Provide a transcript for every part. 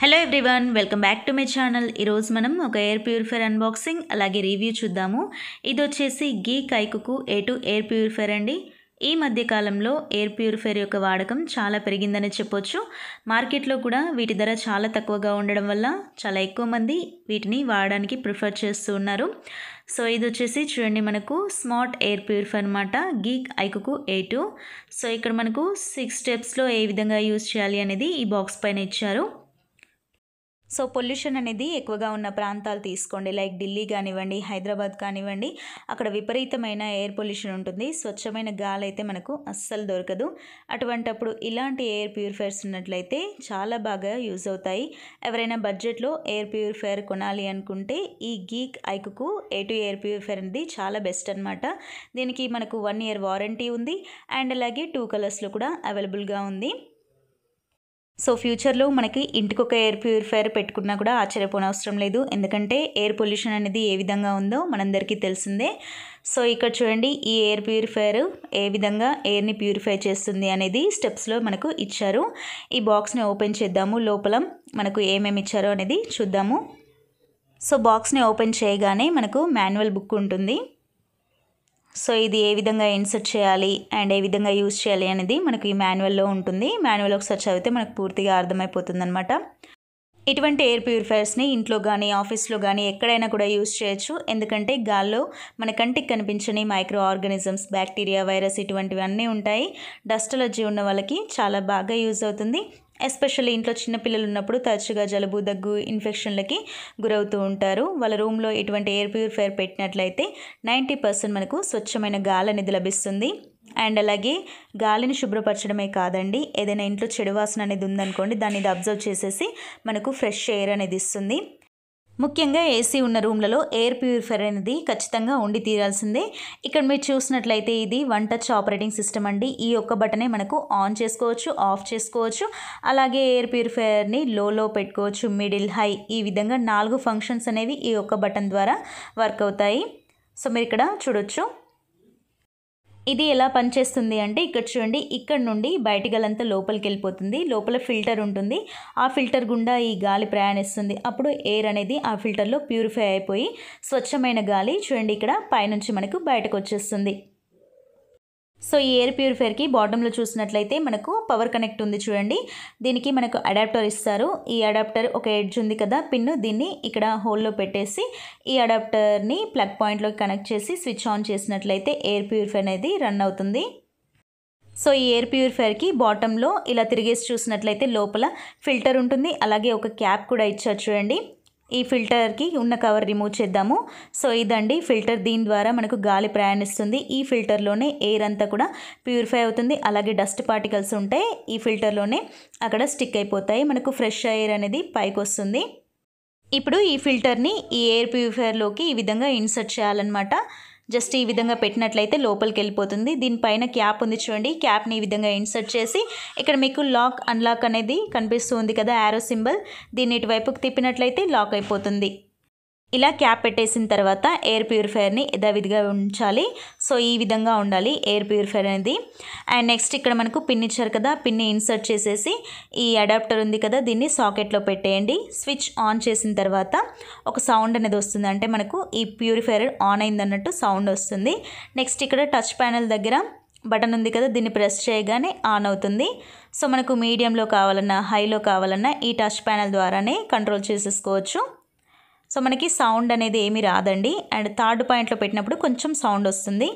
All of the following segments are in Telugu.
hello everyone welcome back to my channel ఈరోజు మనం ఒక ఎయిర్ ప్యూరిఫైర్ అన్బాక్సింగ్ అలాగే రివ్యూ చూద్దాము ఇది వచ్చేసి గీ కైకుకు ఏ టు ఎయిర్ ప్యూరిఫైర్ అండి ఈ మధ్యకాలంలో ఎయిర్ ప్యూరిఫైర్ యొక్క వాడకం చాలా పెరిగిందని చెప్పొచ్చు మార్కెట్లో కూడా వీటి ధర చాలా తక్కువగా ఉండడం వల్ల చాలా ఎక్కువ మంది వీటిని వాడడానికి ప్రిఫర్ చేస్తూ ఉన్నారు సో ఇది వచ్చేసి చూడండి మనకు స్మార్ట్ ఎయిర్ ప్యూరిఫైర్ అనమాట గీక్ ఐకుకు ఏ టూ సో ఇక్కడ మనకు సిక్స్ స్టెప్స్లో ఏ విధంగా యూజ్ చేయాలి అనేది ఈ బాక్స్ పైన ఇచ్చారు సో పొల్యూషన్ అనేది ఎక్కువగా ఉన్న ప్రాంతాలు తీసుకోండి లైక్ ఢిల్లీ కానివ్వండి హైదరాబాద్ కానివ్వండి అక్కడ విపరీతమైన ఎయిర్ పొల్యూషన్ ఉంటుంది స్వచ్ఛమైన గాలి అయితే మనకు అస్సలు దొరకదు అటువంటప్పుడు ఇలాంటి ఎయిర్ ప్యూరిఫైర్స్ ఉన్నట్లయితే చాలా బాగా యూజ్ అవుతాయి ఎవరైనా బడ్జెట్లో ఎయిర్ ప్యూరిఫైయర్ కొనాలి అనుకుంటే ఈ గీక్ ఐకుకు టు ఎయిర్ ప్యూరిఫైర్ అనేది చాలా బెస్ట్ అనమాట దీనికి మనకు వన్ ఇయర్ వారంటీ ఉంది అండ్ అలాగే టూ కలర్స్లో కూడా అవైలబుల్గా ఉంది సో ఫ్యూచర్లో మనకి ఇంటికొక ఎయిర్ ప్యూరిఫైయర్ పెట్టుకున్నా కూడా ఆశ్చర్యపోనవసరం లేదు ఎందుకంటే ఎయిర్ పొల్యూషన్ అనేది ఏ విధంగా ఉందో మనందరికీ తెలిసిందే సో ఇక్కడ చూడండి ఈ ఎయిర్ ప్యూరిఫైయర్ ఏ విధంగా ఎయిర్ని ప్యూరిఫై చేస్తుంది అనేది స్టెప్స్లో మనకు ఇచ్చారు ఈ బాక్స్ని ఓపెన్ చేద్దాము లోపల మనకు ఏమేమి ఇచ్చారో అనేది చూద్దాము సో బాక్స్ని ఓపెన్ చేయగానే మనకు మాన్యువల్ బుక్ ఉంటుంది సో ఇది ఏ విధంగా ఇన్సర్ట్ చేయాలి అండ్ ఏ విధంగా యూజ్ చేయాలి అనేది మనకు ఈ మాన్యువల్లో ఉంటుంది మాన్యువల్ ఒకసారి చదివితే మనకు పూర్తిగా అర్థమైపోతుంది అనమాట ఇటువంటి ఎయిర్ ప్యూరిఫైయర్స్ని ఇంట్లో కానీ ఆఫీస్లో కానీ ఎక్కడైనా కూడా యూజ్ చేయొచ్చు ఎందుకంటే గాల్లో మన కంటికి కనిపించని మైక్రో ఆర్గానిజమ్స్ బ్యాక్టీరియా వైరస్ ఇటువంటివన్నీ ఉంటాయి డస్ట్ అలర్జీ ఉన్న వాళ్ళకి చాలా బాగా యూజ్ అవుతుంది ఎస్పెషల్లీ ఇంట్లో చిన్నపిల్లలు ఉన్నప్పుడు తరచుగా జలుబు దగ్గు ఇన్ఫెక్షన్లకి గురవుతూ ఉంటారు వాళ్ళ రూమ్లో ఇటువంటి ఎయిర్ ప్యూరిఫైయర్ పెట్టినట్లయితే నైంటీ పర్సెంట్ మనకు స్వచ్ఛమైన గాలి అనేది లభిస్తుంది అండ్ అలాగే గాలిని శుభ్రపరచడమే కాదండి ఏదైనా ఇంట్లో చెడు వాసన అనేది ఉందనుకోండి దాన్ని ఇది అబ్జర్వ్ చేసేసి మనకు ఫ్రెష్ ఎయిర్ అనేది ఇస్తుంది ముఖ్యంగా ఏసీ ఉన్న రూమ్లలో ఎయిర్ ప్యూరిఫైర్ అనేది ఖచ్చితంగా ఉండి తీరాల్సిందే ఇక్కడ మీరు చూసినట్లయితే ఇది వన్ టచ్ ఆపరేటింగ్ సిస్టమ్ అండి ఈ ఒక్క బటనే మనకు ఆన్ చేసుకోవచ్చు ఆఫ్ చేసుకోవచ్చు అలాగే ఎయిర్ ప్యూరిఫైయర్ని లోలో పెట్టుకోవచ్చు మిడిల్ హై ఈ విధంగా నాలుగు ఫంక్షన్స్ అనేవి ఈ ఒక్క బటన్ ద్వారా వర్క్ అవుతాయి సో మీరు ఇక్కడ చూడొచ్చు ఇది ఎలా పనిచేస్తుంది అంటే ఇక్కడ చూడండి ఇక్కడ నుండి బయటి గలంతా లోపలికి వెళ్ళిపోతుంది లోపల ఫిల్టర్ ఉంటుంది ఆ ఫిల్టర్ గుండా ఈ గాలి ప్రయాణిస్తుంది అప్పుడు ఎయిర్ అనేది ఆ ఫిల్టర్లో ప్యూరిఫై అయిపోయి స్వచ్ఛమైన గాలి చూడండి ఇక్కడ పైనుంచి మనకు బయటకు వచ్చేస్తుంది సో ఈ ఎయిర్ ప్యూరిఫైర్కి బాటంలో చూసినట్లయితే మనకు పవర్ కనెక్ట్ ఉంది చూడండి దీనికి మనకు అడాప్టర్ ఇస్తారు ఈ అడాప్టర్ ఒక ఎడ్జ్ ఉంది కదా పిన్ దీన్ని ఇక్కడ హోల్లో పెట్టేసి ఈ అడాప్టర్ని ప్లగ్ పాయింట్లోకి కనెక్ట్ చేసి స్విచ్ ఆన్ చేసినట్లయితే ఎయిర్ ప్యూరిఫైర్ అనేది రన్ అవుతుంది సో ఈ ఎయిర్ ప్యూరిఫైర్కి బాటంలో ఇలా తిరిగేసి చూసినట్లయితే లోపల ఫిల్టర్ ఉంటుంది అలాగే ఒక క్యాప్ కూడా ఇచ్చారు చూడండి ఈ ఫిల్టర్కి ఉన్న కవర్ రిమూవ్ చేద్దాము సో ఇదండి ఫిల్టర్ దీని ద్వారా మనకు గాలి ప్రయాణిస్తుంది ఈ ఫిల్టర్లోనే ఎయిర్ అంతా కూడా ప్యూరిఫై అవుతుంది అలాగే డస్ట్ పార్టికల్స్ ఉంటాయి ఈ ఫిల్టర్లోనే అక్కడ స్టిక్ అయిపోతాయి మనకు ఫ్రెష్ ఎయిర్ అనేది పైకి వస్తుంది ఇప్పుడు ఈ ఫిల్టర్ని ఈ ఎయిర్ ప్యూరిఫైయర్లోకి ఈ విధంగా ఇన్సర్ట్ చేయాలన్నమాట జస్ట్ ఈ విధంగా పెట్టినట్లయితే లోపలికి వెళ్ళిపోతుంది దీనిపైన క్యాప్ ఉంది చూడండి క్యాప్ని ఈ విధంగా ఇన్సర్ట్ చేసి ఇక్కడ మీకు లాక్ అన్లాక్ అనేది కనిపిస్తుంది కదా యారో సింబల్ దీన్ని ఇటువైపుకి తిప్పినట్లయితే లాక్ అయిపోతుంది ఇలా క్యాప్ పెట్టేసిన తర్వాత ఎయిర్ ప్యూరిఫైయర్ని యథావిధిగా ఉంచాలి సో ఈ విధంగా ఉండాలి ఎయిర్ ప్యూరిఫైయర్ అనేది అండ్ నెక్స్ట్ ఇక్కడ మనకు పిన్ ఇచ్చారు కదా పిన్ని ఇన్సర్ట్ చేసేసి ఈ అడాప్టర్ ఉంది కదా దీన్ని సాకెట్లో పెట్టేయండి స్విచ్ ఆన్ చేసిన తర్వాత ఒక సౌండ్ అనేది వస్తుంది అంటే మనకు ఈ ప్యూరిఫైయర్ ఆన్ అయింది అన్నట్టు సౌండ్ వస్తుంది నెక్స్ట్ ఇక్కడ టచ్ ప్యానల్ దగ్గర బటన్ ఉంది కదా దీన్ని ప్రెస్ చేయగానే ఆన్ అవుతుంది సో మనకు మీడియంలో కావాలన్నా హైలో కావాలన్నా ఈ టచ్ ప్యానల్ ద్వారానే కంట్రోల్ చేసేసుకోవచ్చు సో మనకి సౌండ్ అనేది ఏమీ రాదండి అండ్ థర్డ్ పాయింట్లో పెట్టినప్పుడు కొంచెం సౌండ్ వస్తుంది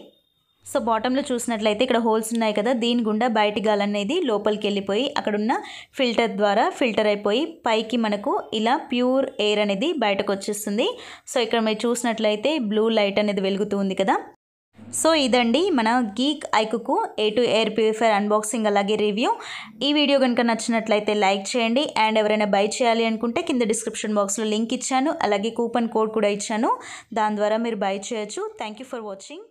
సో బాటంలో చూసినట్లయితే ఇక్కడ హోల్స్ ఉన్నాయి కదా దీని గుండా బయటి గాలి అనేది లోపలికి వెళ్ళిపోయి అక్కడున్న ఫిల్టర్ ద్వారా ఫిల్టర్ అయిపోయి పైకి మనకు ఇలా ప్యూర్ ఎయిర్ అనేది బయటకు వచ్చేస్తుంది సో ఇక్కడ మీరు చూసినట్లయితే బ్లూ లైట్ అనేది వెలుగుతూ ఉంది కదా సో ఇదండి మన గీక్ ఐకుకు A two air purifier unboxing అలాగే రివ్యూ ఈ వీడియో కనుక నచ్చినట్లయితే లైక్ చేయండి అండ్ ఎవరైనా బై చేయాలి అనుకుంటే కింద డిస్క్రిప్షన్ బాక్స్లో లింక్ ఇచ్చాను అలాగే కూపన్ కోడ్ కూడా ఇచ్చాను దాని ద్వారా మీరు బై చేయొచ్చు థ్యాంక్ ఫర్ వాచింగ్